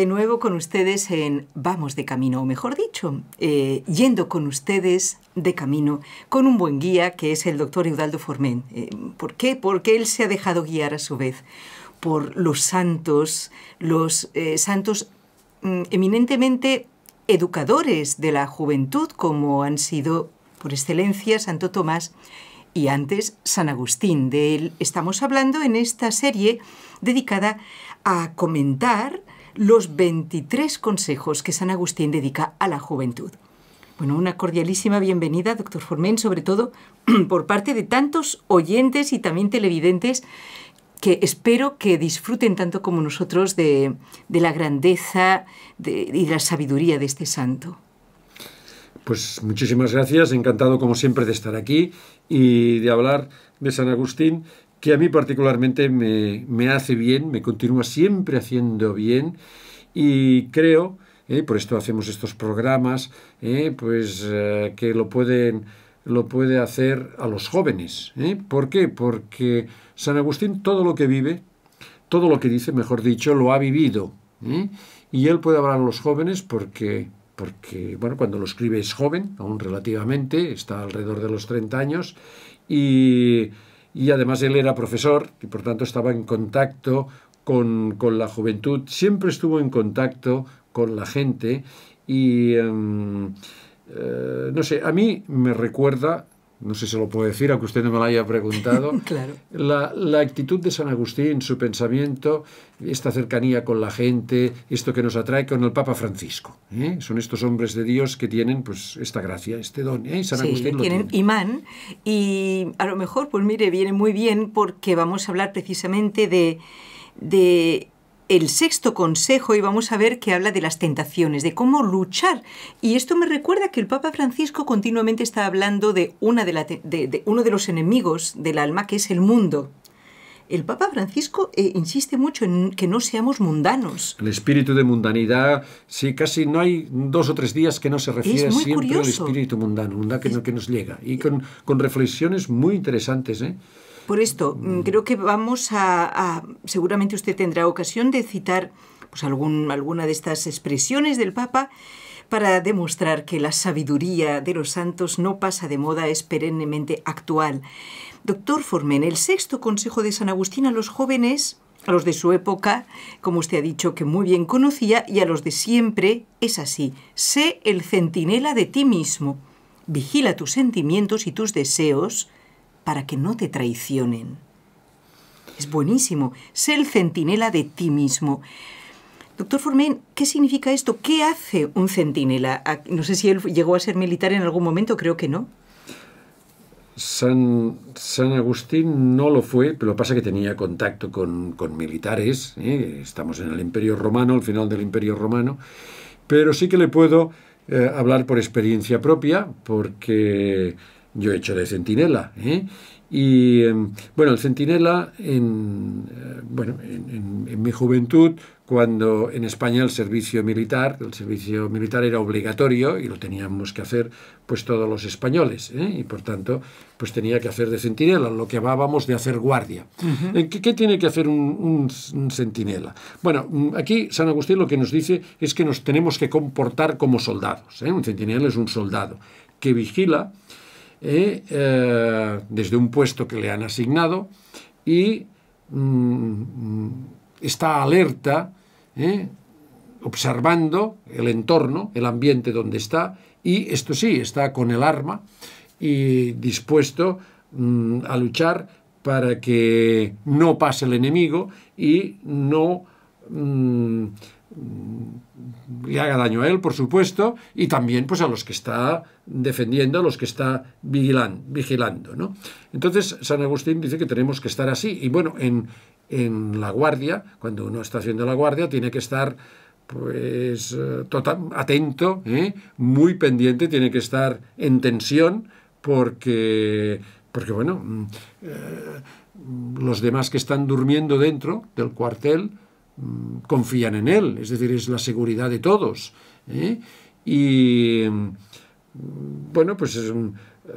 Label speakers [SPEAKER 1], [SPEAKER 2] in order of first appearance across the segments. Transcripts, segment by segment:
[SPEAKER 1] de nuevo con ustedes en Vamos de Camino, o mejor dicho, eh, yendo con ustedes de camino, con un buen guía que es el doctor Eudaldo Formén. Eh, ¿Por qué? Porque él se ha dejado guiar a su vez por los santos, los eh, santos mm, eminentemente educadores de la juventud, como han sido por excelencia Santo Tomás y antes San Agustín. De él estamos hablando en esta serie dedicada a comentar los 23 consejos que San Agustín dedica a la juventud. Bueno, una cordialísima bienvenida, doctor Formen, sobre todo por parte de tantos oyentes y también televidentes que espero que disfruten tanto como nosotros de, la grandeza y la sabiduría de este santo.
[SPEAKER 2] Pues muchísimas gracias, encantado como siempre de estar aquí y de hablar de San Agustín que a mí particularmente me, hace bien, me continúa siempre haciendo bien y creo, eh, por esto hacemos estos programas, eh, pues eh, que lo pueden lo puede hacer a los jóvenes. ¿Por qué? Porque San Agustín todo lo que vive, todo lo que dice, mejor dicho, lo ha vivido. Y él puede hablar a los jóvenes porque, porque, bueno, cuando lo escribe es joven, aún relativamente, está alrededor de los 30 años, y y además él era profesor y por tanto estaba en contacto con, la juventud, siempre estuvo en contacto con la gente y, em, eh, no sé, a mí me recuerda no sé si lo puedo decir, aunque usted no me lo haya preguntado, la, actitud de San Agustín, su pensamiento, esta cercanía con la gente, esto que nos atrae con el Papa Francisco. ¿eh? Son estos hombres de Dios que tienen pues esta gracia, este don. ¿eh? San Agustín tienen
[SPEAKER 1] tiene. imán y a lo mejor, pues mire, viene muy bien porque vamos a hablar precisamente de, de el sexto consejo y vamos a ver que habla de las tentaciones, de cómo luchar. Y esto me recuerda que el Papa Francisco continuamente está hablando de, una de, de, uno de los enemigos del alma, que es el mundo. El Papa Francisco eh, insiste mucho en que no seamos mundanos.
[SPEAKER 2] El espíritu de mundanidad, sí, casi no hay dos o tres días que no se refiere siempre al espíritu mundano, mundano que, nos llega. Y con, con reflexiones muy interesantes, ¿eh?
[SPEAKER 1] Por esto, mm, mm. creo que vamos a, seguramente usted tendrá ocasión de citar pues, alguna de estas expresiones del Papa para demostrar que la sabiduría de los santos no pasa de moda, es perennemente actual. Doctor Formen, el sexto consejo de San Agustín a los jóvenes, a los de su época, como usted ha dicho que muy bien conocía, y a los de siempre, es así, sé el centinela de ti mismo, vigila tus sentimientos y tus deseos, para que no te traicionen. Es buenísimo. Sé el centinela de ti mismo. Doctor Formen, ¿qué significa esto? ¿Qué hace un centinela? Ah, no sé si él llegó a ser militar en algún momento, creo que no.
[SPEAKER 2] San, San, Agustín no lo fue, pero pasa que tenía contacto con, militares. ¿eh? Estamos en el Imperio Romano, al final del Imperio Romano. Pero sí que le puedo eh, hablar por experiencia propia, porque yo he de centinela. ¿eh? Y em, bueno, el centinela, en, eh, bueno, en, mi juventud, cuando en España el servicio militar, el servicio militar era obligatorio y lo teníamos que hacer pues todos los españoles, ¿eh? y por tanto pues tenía que hacer de centinela, lo que hablábamos de hacer guardia. ¿Qué, tiene que hacer un, centinela? Bueno, mm, aquí San Agustín lo que nos dice es que nos tenemos que comportar como soldados. Un centinela es un soldado que vigila e, eh, desde un puesto que le han asignado y mm, está alerta, eh, observando el entorno, el ambiente donde está y esto sí, está con el arma y dispuesto mm, a luchar para que no pase el enemigo y no... Mm, le haga daño a él, por supuesto, y también pues, a los que está defendiendo, a los que está vigilando. ¿no? Entonces, San Agustín dice que tenemos que estar así. Y bueno, en, la guardia, cuando uno está haciendo la guardia, tiene que estar pues total, atento, ¿eh? muy pendiente, tiene que estar en tensión, porque, porque bueno, mm, eh, los demás que están durmiendo dentro del cuartel, Mm, confían en él, es decir, es la seguridad de todos. ¿eh? Y mm, bueno, pues es eh,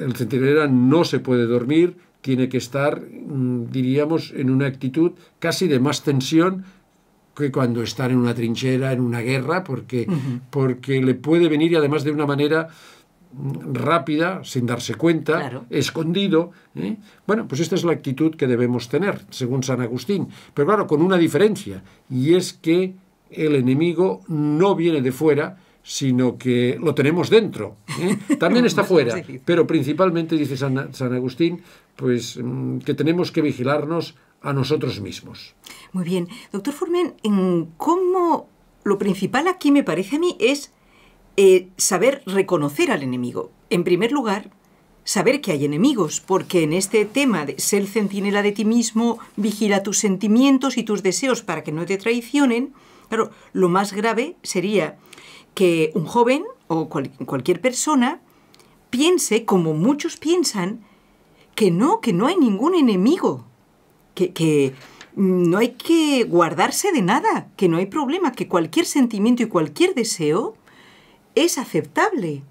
[SPEAKER 2] el centinela no se puede dormir, tiene que estar, mm, diríamos, en una actitud casi de más tensión que cuando estar en una trinchera, en una guerra, porque, porque le puede venir y además de una manera rápida, sin darse cuenta, escondido. ¿eh? Bueno, pues esta es la actitud que debemos tener, según San Agustín. Pero claro, con una diferencia, y es que el enemigo no viene de fuera, sino que lo tenemos dentro. ¿eh? También está fuera, pero principalmente, dice San, San Agustín, pues mm, que tenemos que vigilarnos a nosotros mismos.
[SPEAKER 1] Muy bien. Doctor Formen, ¿cómo lo principal aquí me parece a mí es eh, saber reconocer al enemigo. En primer lugar, saber que hay enemigos, porque en este tema de ser centinela de ti mismo, vigila tus sentimientos y tus deseos para que no te traicionen, claro, lo más grave sería que un joven o cualquier persona piense, como muchos piensan, que no, que no hay ningún enemigo, que no hay que guardarse de nada, que no hay problema, que cualquier sentimiento y cualquier deseo es aceptable.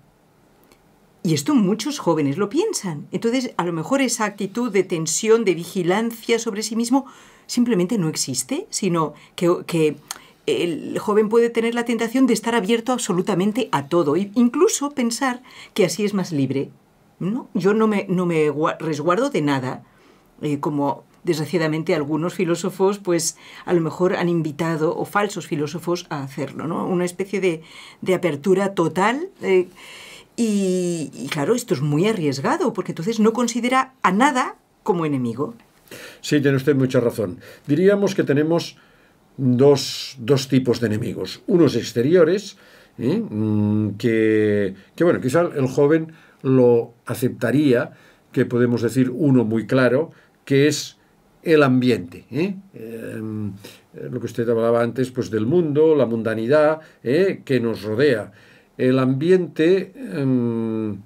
[SPEAKER 1] Y esto muchos jóvenes lo piensan. Entonces, a lo mejor esa actitud de tensión, de vigilancia sobre sí mismo, simplemente no existe, sino que, el joven puede tener la tentación de estar abierto absolutamente a todo, e incluso pensar que así es más libre. ¿no? Yo no me, no me resguardo de nada, eh, como desgraciadamente algunos filósofos pues a lo mejor han invitado o falsos filósofos a hacerlo, ¿no? Una especie de, apertura total. Eh, y, claro, esto es muy arriesgado porque entonces no considera a nada como enemigo.
[SPEAKER 2] Sí, tiene usted mucha razón. Diríamos que tenemos dos, tipos de enemigos. Unos exteriores, ¿eh? mm, que, que, bueno, quizá el joven lo aceptaría, que podemos decir uno muy claro, que es el ambiente. ¿eh? Eh, em, lo que usted hablaba antes, pues del mundo, la mundanidad ¿eh? que nos rodea. El ambiente em,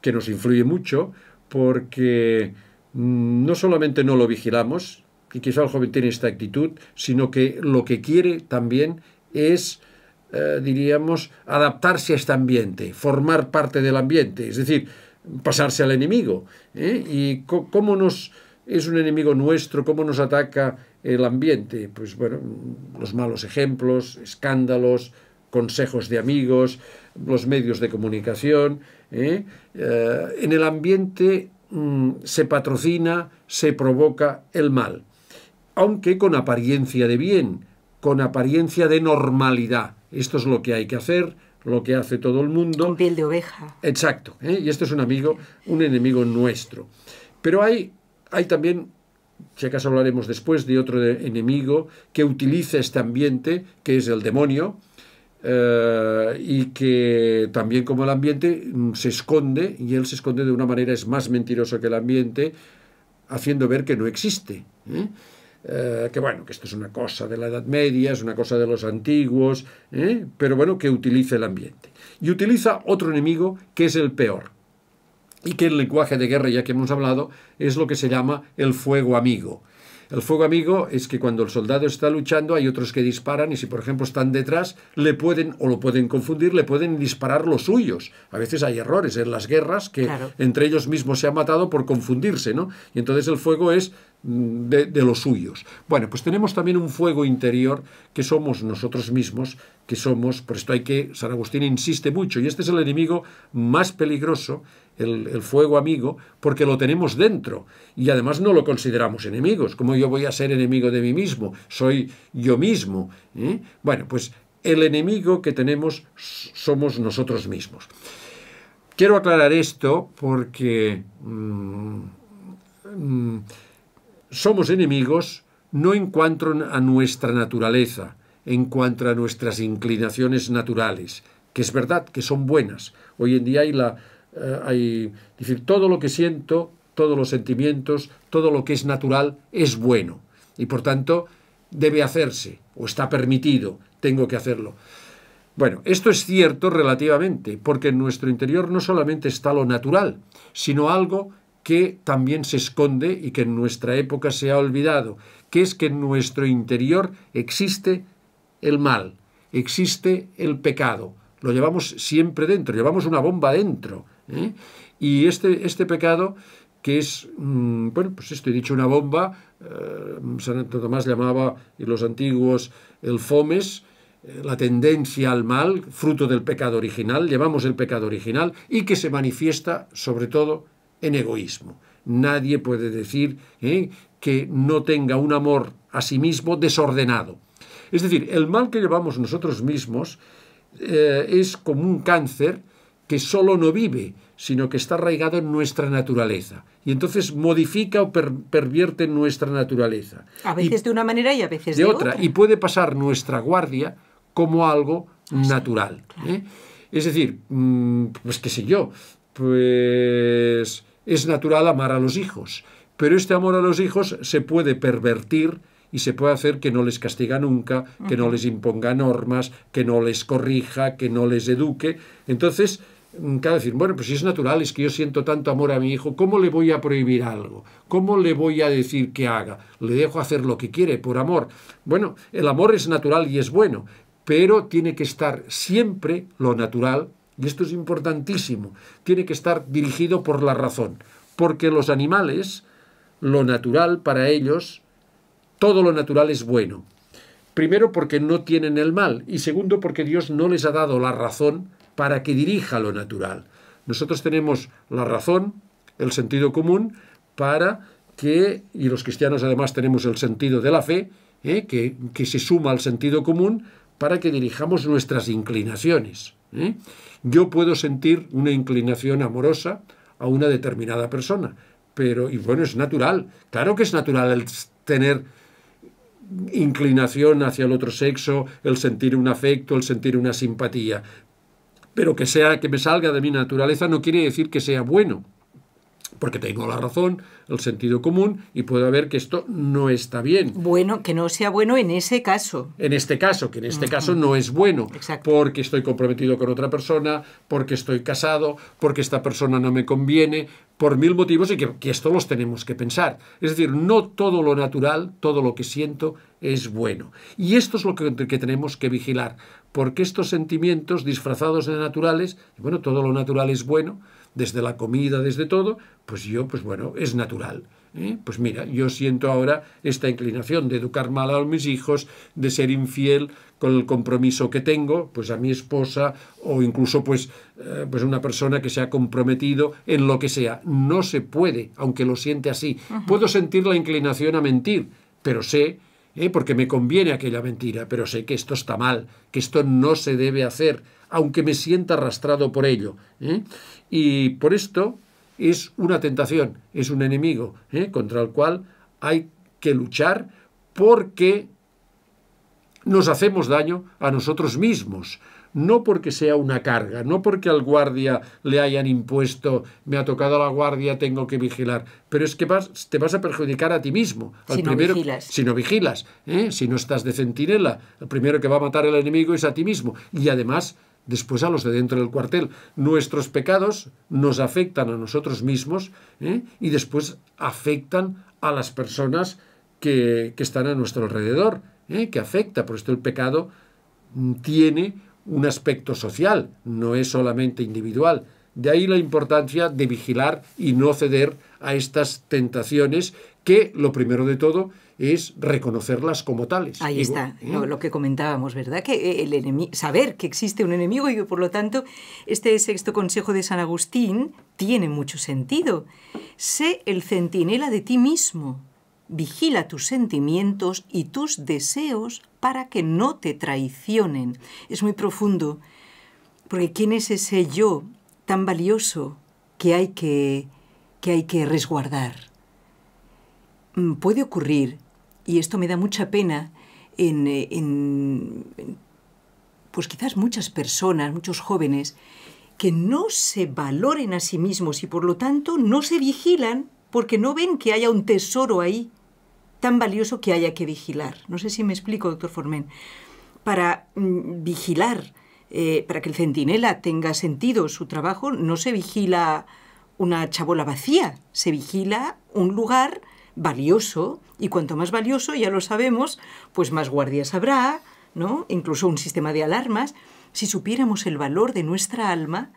[SPEAKER 2] que nos influye mucho porque no solamente no lo vigilamos, y quizá el joven tiene esta actitud, sino que lo que quiere también es diríamos, adaptarse a este ambiente, formar parte del ambiente, es decir, pasarse al enemigo. ¿Y cómo nos es un enemigo nuestro, cómo nos ataca el ambiente. Pues bueno, los malos ejemplos, escándalos, consejos de amigos, los medios de comunicación. ¿eh? Eh, en el ambiente mm, se patrocina, se provoca el mal, aunque con apariencia de bien, con apariencia de normalidad. Esto es lo que hay que hacer, lo que hace todo el mundo. Con piel de oveja. Exacto. ¿eh? Y esto es un amigo, un enemigo nuestro. Pero hay hay también, si acaso hablaremos después, de otro enemigo que utiliza este ambiente, que es el demonio, eh, y que también como el ambiente mm, se esconde, y él se esconde de una manera, es más mentiroso que el ambiente, haciendo ver que no existe. ¿eh? Eh, que bueno, que esto es una cosa de la Edad Media, es una cosa de los antiguos, pero bueno, que utiliza el ambiente. Y utiliza otro enemigo que es el peor, y que el lenguaje de guerra, ya que hemos hablado, es lo que se llama el fuego amigo. El fuego amigo es que cuando el soldado está luchando hay otros que disparan y si por ejemplo están detrás le pueden o lo pueden confundir, le pueden disparar los suyos. A veces hay errores en las guerras que entre ellos mismos se han matado por confundirse, ¿no? Y entonces el fuego es de, los suyos. Bueno, pues tenemos también un fuego interior que somos nosotros mismos, que somos, por esto hay que, San Agustín insiste mucho, y este es el enemigo más peligroso, el, fuego amigo, porque lo tenemos dentro y además no lo consideramos enemigos, como yo voy a ser enemigo de mí mismo, soy yo mismo. ¿eh? Bueno, pues el enemigo que tenemos somos nosotros mismos. Quiero aclarar esto porque... Mm, mm, somos enemigos no en cuanto a nuestra naturaleza, en cuanto a nuestras inclinaciones naturales, que es verdad que son buenas. Hoy en día hay la... Eh, hay, decir, todo lo que siento, todos los sentimientos, todo lo que es natural es bueno. Y por tanto, debe hacerse, o está permitido, tengo que hacerlo. Bueno, esto es cierto relativamente, porque en nuestro interior no solamente está lo natural, sino algo que también se esconde y que en nuestra época se ha olvidado, que es que en nuestro interior existe el mal, existe el pecado. Lo llevamos siempre dentro, llevamos una bomba dentro. ¿eh? Y este, este pecado que es, mm, bueno, pues esto he dicho, una bomba, eh, Tomás llamaba, y los antiguos, el fomes, eh, la tendencia al mal, fruto del pecado original, llevamos el pecado original, y que se manifiesta sobre todo en egoísmo. Nadie puede decir ¿eh? que no tenga un amor a sí mismo desordenado. Es decir, el mal que llevamos nosotros mismos eh, es como un cáncer que solo no vive, sino que está arraigado en nuestra naturaleza. Y entonces modifica o pervierte nuestra naturaleza.
[SPEAKER 1] A veces de una manera y a veces de, otra. Y
[SPEAKER 2] puede pasar nuestra guardia como algo natural. ¿eh? Es decir, mm, pues qué sé yo, pues es natural amar a los hijos, pero este amor a los hijos se puede pervertir y se puede hacer que no les castiga nunca, que no les imponga normas, que no les corrija, que no les eduque. Entonces, mm, cada decir, bueno, pues si es natural, es que yo siento tanto amor a mi hijo, ¿cómo le voy a prohibir algo? ¿Cómo le voy a decir que haga? Le dejo hacer lo que quiere por amor. Bueno, el amor es natural y es bueno, pero tiene que estar siempre lo natural y esto es importantísimo, tiene que estar dirigido por la razón, porque los animales, lo natural para ellos, todo lo natural es bueno. Primero porque no tienen el mal y segundo porque Dios no les ha dado la razón para que dirija lo natural. Nosotros tenemos la razón, el sentido común, para que, y los cristianos además tenemos el sentido de la fe, ¿eh? que, que se suma al sentido común para que dirijamos nuestras inclinaciones. ¿eh? Yo puedo sentir una inclinación amorosa a una determinada persona, pero, y bueno, es natural, claro que es natural el tener inclinación hacia el otro sexo, el sentir un afecto, el sentir una simpatía, pero que sea que me salga de mi naturaleza no quiere decir que sea bueno porque tengo la razón, el sentido común, y puedo ver que esto no está bien.
[SPEAKER 1] Bueno, que no sea bueno en ese caso.
[SPEAKER 2] En este caso, que en este caso mm, mm. no es bueno, porque estoy comprometido con otra persona, porque estoy casado, porque esta persona no me conviene, por mil motivos y que, esto los tenemos que pensar. Es decir, no todo lo natural, todo lo que siento es bueno. Y esto es lo que, que tenemos que vigilar, porque estos sentimientos disfrazados de naturales, bueno, todo lo natural es bueno, desde la comida, desde todo, pues yo, pues bueno, es natural. ¿eh? Pues mira, yo siento ahora esta inclinación de educar mal a mis hijos, de ser infiel con el compromiso que tengo, pues a mi esposa o incluso pues, eh, pues una persona que se ha comprometido en lo que sea. No se puede, aunque lo siente así. Puedo sentir la inclinación a mentir, pero sé ¿eh? porque me conviene aquella mentira, pero sé que esto está mal, que esto no se debe hacer, aunque me sienta arrastrado por ello. ¿eh? Y por esto es una tentación, es un enemigo ¿eh? contra el cual hay que luchar porque nos hacemos daño a nosotros mismos. No porque sea una carga, no porque al guardia le hayan impuesto, me ha tocado la guardia, tengo que vigilar. Pero es que vas, te vas a perjudicar a ti mismo. si, no vigilas. si no vigilas. ¿eh? Si no estás de centinela, el primero que va a matar al enemigo es a ti mismo. Y además después a los de dentro del cuartel. Nuestros pecados nos afectan a nosotros mismos ¿eh? y después afectan a las personas que, están a nuestro alrededor, ¿eh? que afecta. Por esto el pecado mm, tiene un aspecto social, no es solamente individual. De ahí la importancia de vigilar y no ceder a estas tentaciones que lo primero de todo es reconocerlas como tales. Ahí está, ¿eh? lo,
[SPEAKER 1] que comentábamos, ¿verdad? Que el enemigo, saber que existe un enemigo y que por lo tanto este sexto consejo de San Agustín tiene mucho sentido. Sé el centinela de ti mismo, vigila tus sentimientos y tus deseos para que no te traicionen. Es muy profundo, porque ¿quién es ese yo tan valioso que hay que, que hay que resguardar. Mm, puede ocurrir, y esto me da mucha pena, eh, en, en pues quizás muchas personas, muchos jóvenes, que no se valoren a sí mismos y por lo tanto no se vigilan porque no ven que haya un tesoro ahí tan valioso que haya que vigilar. No sé si me explico, doctor Formen. Para mm, vigilar eh, para que el centinela tenga sentido su trabajo, no se vigila una chabola vacía, se vigila un lugar valioso y cuanto más valioso, ya lo sabemos, pues más guardias habrá, ¿no? Incluso un sistema de alarmas. Si supiéramos el valor de nuestra alma,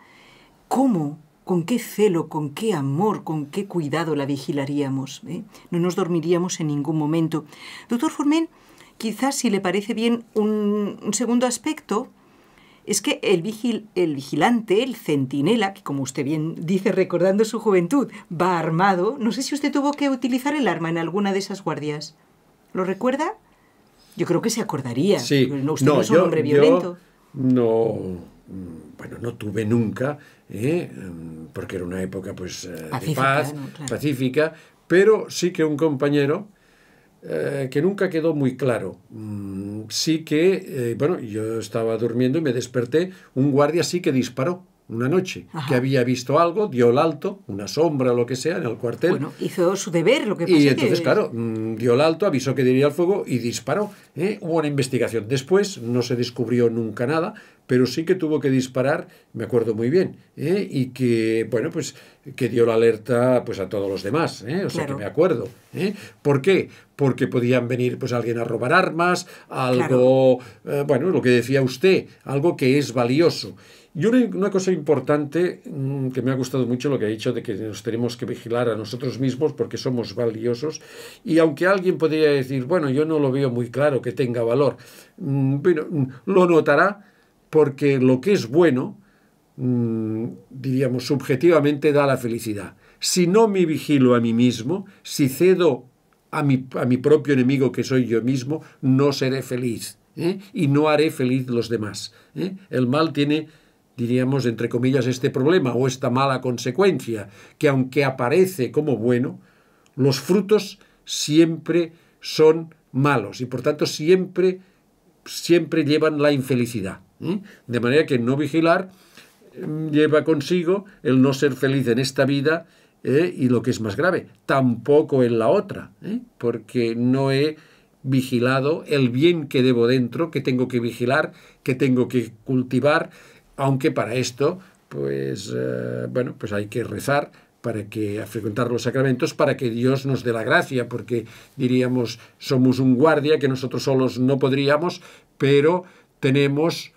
[SPEAKER 1] ¿cómo con qué celo, con qué amor, con qué cuidado la vigilaríamos. ¿Eh? No nos dormiríamos en ningún momento. Doctor Formen, quizás si le parece bien un segundo aspecto es que el, vigil, el vigilante, el centinela, que como usted bien dice recordando su juventud, va armado, no sé si usted tuvo que utilizar el arma en alguna de esas guardias. ¿Lo recuerda? Yo creo que se acordaría. No, usted no, es un hombre violento.
[SPEAKER 2] no mm, bueno, no tuve nunca, ¿eh? mm, porque era una época pues eh, de paz, pacífica, pero sí que un compañero eh, que nunca quedó muy claro. Mm, sí que, eh, bueno, yo estaba durmiendo y me desperté, un guardia sí que disparó una noche, que había visto algo, dio el alto, una sombra o lo que sea en el cuartel. Bueno,
[SPEAKER 1] hizo su deber, lo que pasa Y entonces, claro,
[SPEAKER 2] mm, dio el alto, avisó que diría el fuego y disparó. ¿eh? Hubo una investigación. Después no se descubrió nunca nada, pero sí que tuvo que disparar, me acuerdo muy bien, ¿eh? y que, bueno, pues que dio la alerta pues a todos los demás, ¿eh? o sea que me acuerdo. ¿eh? ¿Por qué? Porque podían venir pues alguien a robar armas, algo, bueno, lo que decía usted, algo que es valioso. Y una, cosa importante mm, que me ha gustado mucho lo que ha dicho de que nos tenemos que vigilar a nosotros mismos porque somos valiosos. Y aunque alguien podría decir, bueno, yo no lo veo muy claro que tenga valor, mm, mm, lo notará porque lo que es bueno, mm, diríamos, subjetivamente da la felicidad. Si no me vigilo a mí mismo, si cedo a mi, propio enemigo que soy yo mismo, no seré feliz ¿eh? y no haré feliz los demás. ¿eh? El mal tiene diríamos, entre comillas, este problema o esta mala consecuencia, que aunque aparece como bueno, los frutos siempre son malos y por tanto siempre llevan la infelicidad. De manera que no vigilar em, lleva consigo el no ser feliz en esta vida ¿eh? y lo que es más grave, tampoco en la otra, ¿eh? porque no he vigilado el bien que debo dentro, que tengo que vigilar, que tengo que cultivar, aunque para esto, pues, eh, bueno, pues hay que rezar para que a frecuentar los sacramentos, para que Dios nos dé la gracia, porque diríamos, somos un guardia que nosotros solos no podríamos, pero tenemos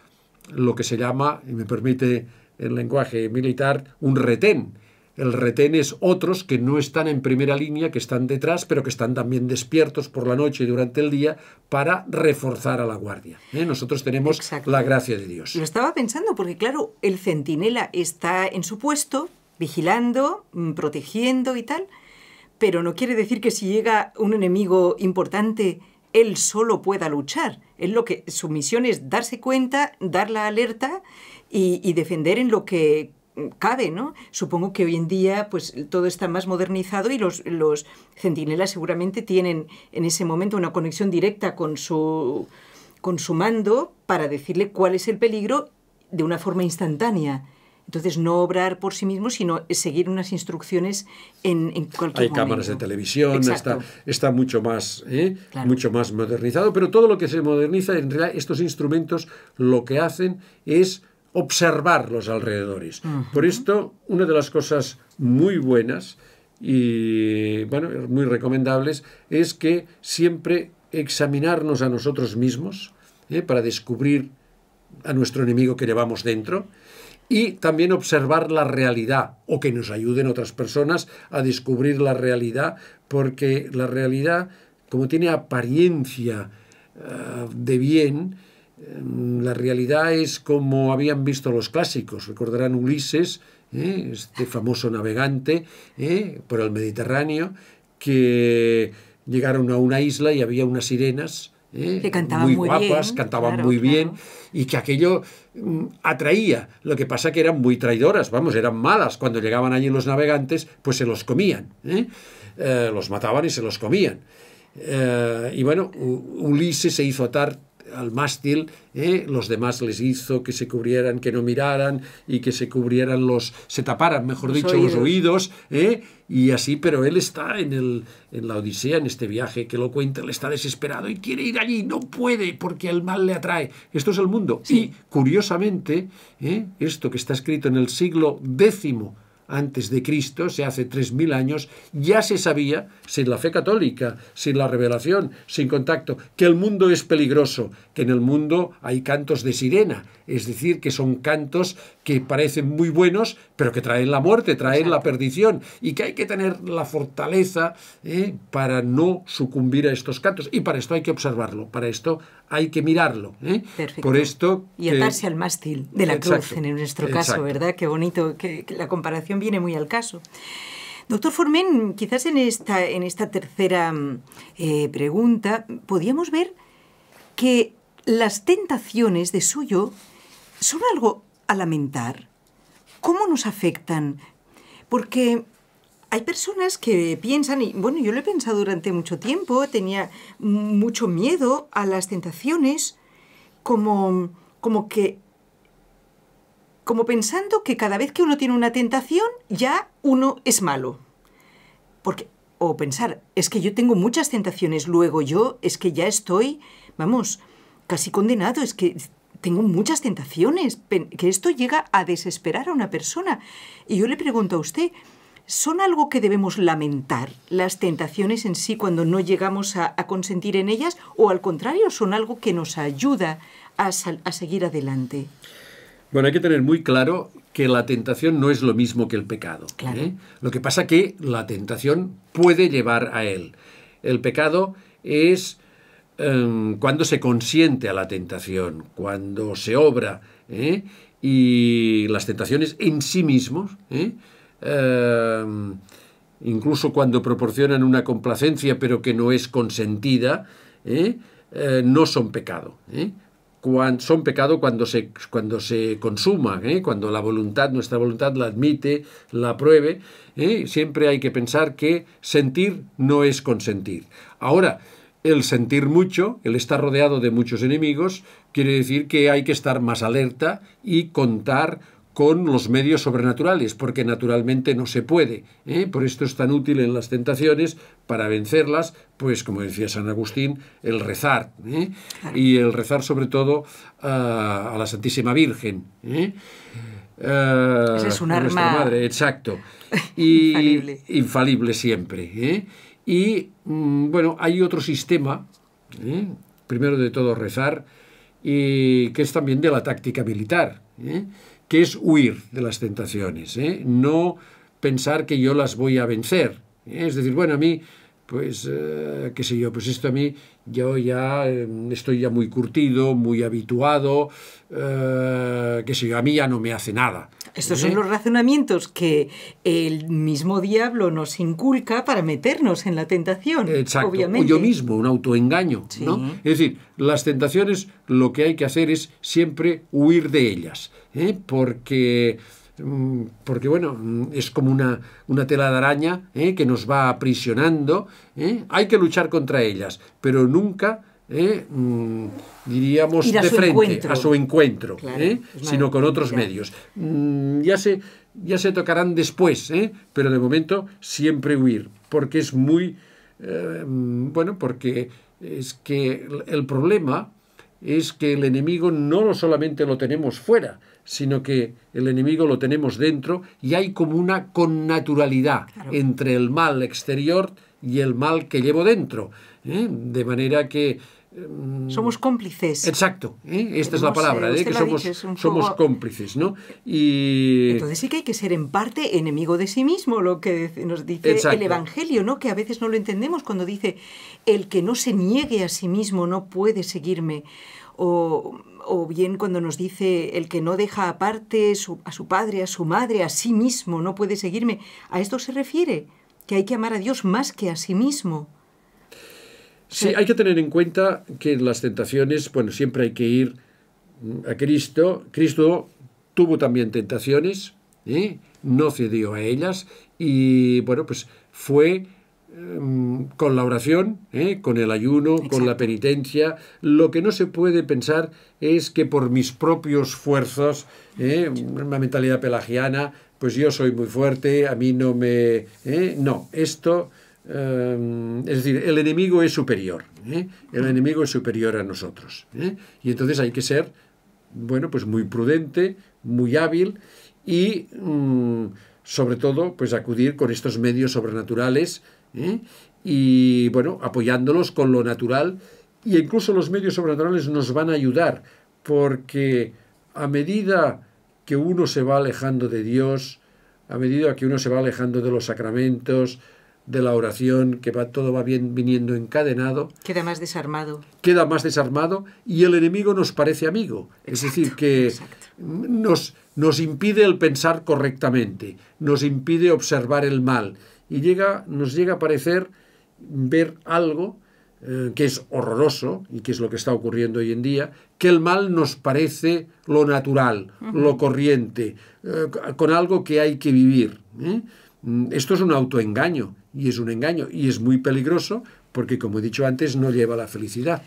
[SPEAKER 2] lo que se llama, y me permite el lenguaje militar, un retén. El retén es otros que no están en primera línea, que están detrás, pero que están también despiertos por la noche y durante el día para reforzar a la guardia. ¿eh? Nosotros tenemos la gracia de Dios.
[SPEAKER 1] Lo estaba pensando porque, claro, el centinela está en su puesto, vigilando, mm, protegiendo y tal, pero no quiere decir que si llega un enemigo importante él solo pueda luchar. Es lo que su misión es darse cuenta, dar la alerta y, defender en lo que cabe, ¿no? Supongo que hoy en día pues todo está más modernizado y los, los centinelas seguramente tienen en ese momento una conexión directa con su, con su mando para decirle cuál es el peligro de una forma instantánea. Entonces, no obrar por sí mismo, sino seguir unas instrucciones en, en cualquier Hay cámaras de
[SPEAKER 2] televisión, está, mucho, más, ¿eh? mucho más modernizado, pero todo lo que se moderniza, en realidad, estos instrumentos lo que hacen es observar los alrededores. Por esto, una de las cosas muy buenas y bueno, muy recomendables es que siempre examinarnos a nosotros mismos ¿eh? para descubrir a nuestro enemigo que llevamos dentro y también observar la realidad o que nos ayuden otras personas a descubrir la realidad, porque la realidad, como tiene apariencia eh, de bien, em, la realidad es como habían visto los clásicos, recordarán Ulises, ¿eh? este famoso navegante ¿eh? por el Mediterráneo, que llegaron a una isla y había unas sirenas ¿Eh? que cantaban muy, guapas, bien, cantaban muy bien y que aquello mm, atraía. Lo que pasa que eran muy traidoras, vamos, eran malas. Cuando llegaban allí los navegantes, pues se los comían, ¿eh? Eh, los mataban y se los comían. y bueno, Ulises se hizo atar al mástil, ¿eh? los demás les hizo que se cubrieran, que no miraran y que se cubrieran los, se taparan, mejor dicho, los oídos, ¿eh? y así, pero él está en, el, en la Odisea, en este viaje que lo cuenta, él está desesperado y quiere ir allí, no puede porque el mal le atrae. Esto es el mundo. Y curiosamente, ¿eh? esto que está escrito en el siglo X antes de Cristo, se hace 3.000 años, ya se sabía, sin la fe católica, sin la revelación, sin contacto, que el mundo es peligroso, que en el mundo hay cantos de sirena, es decir, que son cantos que parecen muy buenos, pero que traen la muerte, traen la perdición y que hay que tener la fortaleza ¿eh? para no sucumbir a estos cantos. Y para esto hay que observarlo, para esto hay que mirarlo. ¿eh? Perfecto. Por esto y atarse al mástil de la cruz, en nuestro caso, ¿verdad?
[SPEAKER 1] Qué bonito, que, la comparación viene muy al caso. Doctor Formen, quizás en esta, en esta tercera mm, eh, pregunta podíamos ver que las tentaciones de suyo son algo a lamentar. ¿Cómo nos afectan? Porque hay personas que piensan, y bueno, yo lo he pensado durante mucho tiempo, tenía mucho miedo a las tentaciones, como, como que como pensando que cada vez que uno tiene una tentación ya uno es malo. Porque o pensar, es que yo tengo muchas tentaciones, luego yo es que ya estoy, vamos, casi condenado, es que tengo muchas tentaciones, que esto llega a desesperar a una persona. Y yo le pregunto a usted, ¿son algo que debemos lamentar las tentaciones en sí cuando no llegamos a, consentir en ellas? ¿O al contrario, son algo que nos ayuda a, seguir adelante?
[SPEAKER 2] Bueno, hay que tener muy claro que la tentación no es lo mismo que el pecado. ¿eh? Lo que pasa que la tentación puede llevar a él. El pecado es Em, cuando se consiente a la tentación, cuando se obra ¿eh? y las tentaciones en sí mismos, ¿eh? em, incluso cuando proporcionan una complacencia pero que no es consentida, ¿eh? no son pecado. son pecado cuando se, cuando se consuma, cuando la voluntad, nuestra voluntad la admite, la apruebe. Siempre hay que pensar que sentir no es consentir. Ahora, el sentir mucho, el estar rodeado de muchos enemigos, quiere decir que hay que estar más alerta y contar con los medios sobrenaturales, porque naturalmente no se puede. ¿eh? Por esto es tan útil en las tentaciones, para vencerlas, pues como decía San Agustín, el rezar, ¿eh? y el rezar sobre todo a la Santísima Virgen. ¿eh? Ah, esa es un arma... Nuestra madre, exacto. infalible. Infalible siempre. Y mm, bueno, hay otro sistema, ¿eh? primero de todo rezar, y que es también de la táctica militar, ¿eh? que es huir de las tentaciones, ¿eh? no pensar que yo las voy a vencer. Es decir, bueno, a mí, pues, qué sé yo, pues esto a mí, yo ya em, estoy ya muy curtido, muy habituado, qué sé yo, a mí ya no me hace nada.
[SPEAKER 1] Estos son los razonamientos que el mismo diablo nos inculca para meternos en la tentación, Exacto. Yo
[SPEAKER 2] mismo, un autoengaño, Es decir, las tentaciones lo que hay que hacer es siempre huir de ellas, ¿eh? porque mm, porque bueno, mm, es como una, una tela de araña ¿eh? que nos va aprisionando. ¿eh? Hay que luchar contra ellas, pero nunca ¿eh? Mm, diríamos, de frente a su encuentro, ¿eh? sino con otros medios. Mm, ya, se, ya se tocarán después, ¿eh? pero de momento siempre huir, porque es muy... Mm, bueno, porque es que el problema es que el enemigo no solamente lo tenemos fuera, sino que el enemigo lo tenemos dentro y hay como una connaturalidad entre el mal exterior y el mal que llevo dentro. De manera que Em, somos cómplices. Exacto, ¿eh? esta es la palabra, ¿eh? que somos, cómplices, ¿no? Y...
[SPEAKER 1] Entonces sí que hay que ser en parte enemigo de sí mismo, lo que nos dice el Evangelio, ¿no? Que a veces no lo entendemos cuando dice, el que no se niegue a sí mismo no puede seguirme. O, bien cuando nos dice, el que no deja aparte a su padre, a su madre, a sí mismo no puede seguirme. A esto se refiere, que hay que amar a Dios más que a sí mismo.
[SPEAKER 2] Sí, hay que tener en cuenta que las tentaciones, bueno, siempre hay que ir a Cristo. Cristo tuvo también tentaciones, ¿eh? no cedió a ellas y, bueno, pues fue em, con la oración, ¿eh? con el ayuno, con la penitencia. Lo que no se puede pensar es que por mis propios esfuerzos, ¿eh? una mentalidad pelagiana, pues yo soy muy fuerte, a mí no me... ¿eh? no, esto Em, es decir, el enemigo es superior, ¿eh? el enemigo es superior a nosotros. ¿eh? Y entonces hay que ser, bueno, pues muy prudente, muy hábil y mm, sobre todo, pues acudir con estos medios sobrenaturales ¿eh? y, bueno, apoyándolos con lo natural. Y incluso los medios sobrenaturales nos van a ayudar, porque a medida que uno se va alejando de Dios, a medida que uno se va alejando de los sacramentos, de la oración, que va, todo va bien viniendo encadenado.
[SPEAKER 1] Queda más desarmado.
[SPEAKER 2] Queda más desarmado y el enemigo nos parece amigo. es decir, que
[SPEAKER 1] nos,
[SPEAKER 2] nos, impide el pensar correctamente, nos impide observar el mal y llega, nos llega a parecer ver algo eh, que es horroroso y que es lo que está ocurriendo hoy en día, que el mal nos parece lo natural, lo corriente, eh, con algo que hay que vivir. ¿eh? Mm, esto es un autoengaño y es un engaño y es muy peligroso porque, como he dicho antes, no lleva a la felicidad.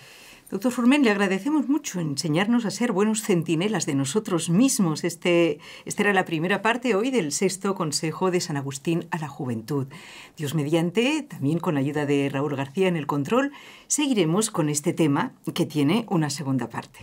[SPEAKER 1] Doctor Formen, le agradecemos mucho enseñarnos a ser buenos centinelas de nosotros mismos. Este, esta era la primera parte hoy del sexto consejo de San Agustín a la juventud. Dios mediante, también con la ayuda de Raúl García en el control, seguiremos con este tema que tiene una segunda parte.